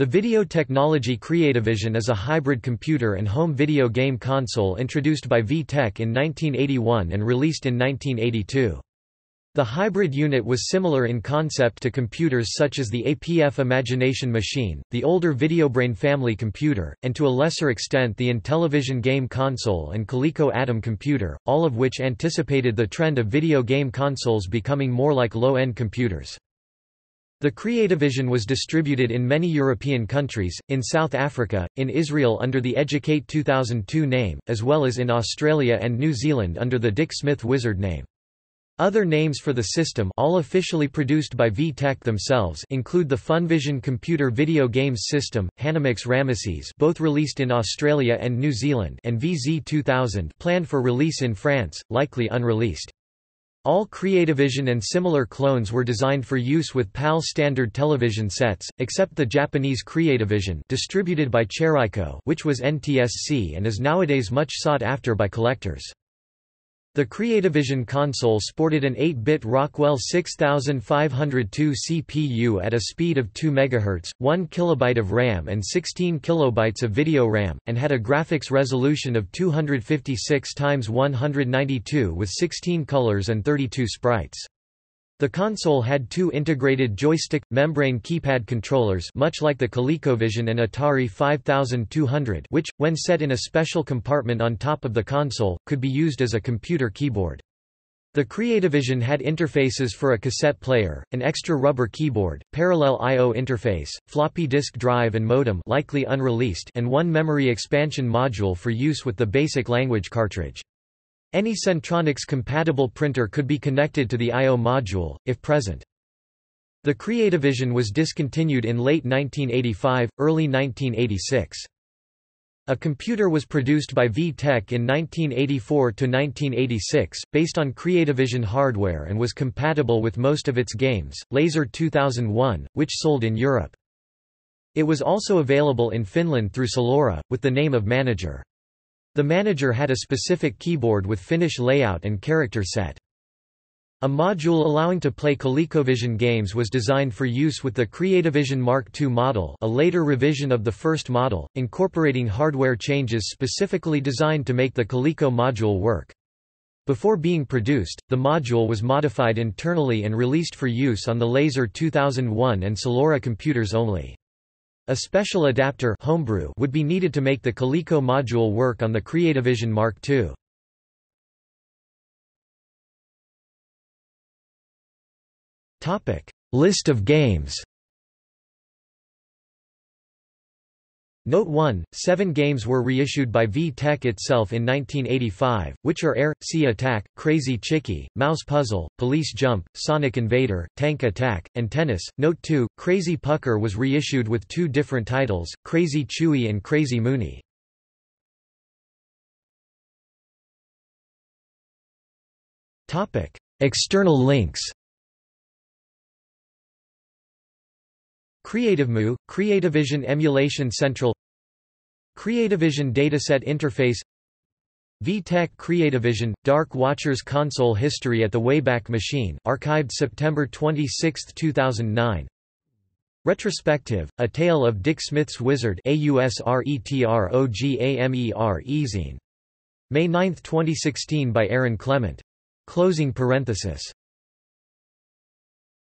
The video technology Creativision is a hybrid computer and home video game console introduced by VTech in 1981 and released in 1982. The hybrid unit was similar in concept to computers such as the APF Imagination Machine, the older VideoBrain family computer, and to a lesser extent the Intellivision game console and Coleco Atom computer, all of which anticipated the trend of video game consoles becoming more like low-end computers. The Creativision was distributed in many European countries, in South Africa, in Israel under the Educate 2002 name, as well as in Australia and New Zealand under the Dick Smith Wizard name. Other names for the system all officially produced by VTech themselves include the FunVision computer video games system, Hanamix Ramesses both released in Australia and New Zealand and VZ2000 planned for release in France, likely unreleased. All Creativision and similar clones were designed for use with PAL standard television sets, except the Japanese Creativision distributed by Cherico which was NTSC and is nowadays much sought after by collectors. The Creativision console sported an 8-bit Rockwell 6502 CPU at a speed of 2 MHz, 1 KB of RAM and 16 KB of video RAM, and had a graphics resolution of 256 x 192 with 16 colors and 32 sprites. The console had two integrated joystick, membrane keypad controllers much like the ColecoVision and Atari 5200 which, when set in a special compartment on top of the console, could be used as a computer keyboard. The Creativision had interfaces for a cassette player, an extra rubber keyboard, parallel I.O. interface, floppy disk drive and modem likely unreleased and one memory expansion module for use with the basic language cartridge. Any Centronics-compatible printer could be connected to the I.O. module, if present. The Creativision was discontinued in late 1985, early 1986. A computer was produced by VTech in 1984–1986, based on Creativision hardware and was compatible with most of its games, Laser 2001, which sold in Europe. It was also available in Finland through Solora, with the name of Manager. The manager had a specific keyboard with Finnish layout and character set. A module allowing to play ColecoVision games was designed for use with the Creativision Mark II model a later revision of the first model, incorporating hardware changes specifically designed to make the Coleco module work. Before being produced, the module was modified internally and released for use on the Laser 2001 and Solara computers only. A special adapter homebrew would be needed to make the Coleco module work on the Creativision Mark II. List of games Note 1, seven games were reissued by V-Tech itself in 1985, which are Air, Sea Attack, Crazy Chicky, Mouse Puzzle, Police Jump, Sonic Invader, Tank Attack, and Tennis. Note 2, Crazy Pucker was reissued with two different titles, Crazy Chewy and Crazy Mooney. External links CreativeMU, CreativeVision Emulation Central CreativeVision Dataset Interface VTech CreativeVision – Dark Watchers Console History at the Wayback Machine archived September 26, 2009 Retrospective, A Tale of Dick Smith's Wizard May 9, 2016 by Aaron Clement. Closing parenthesis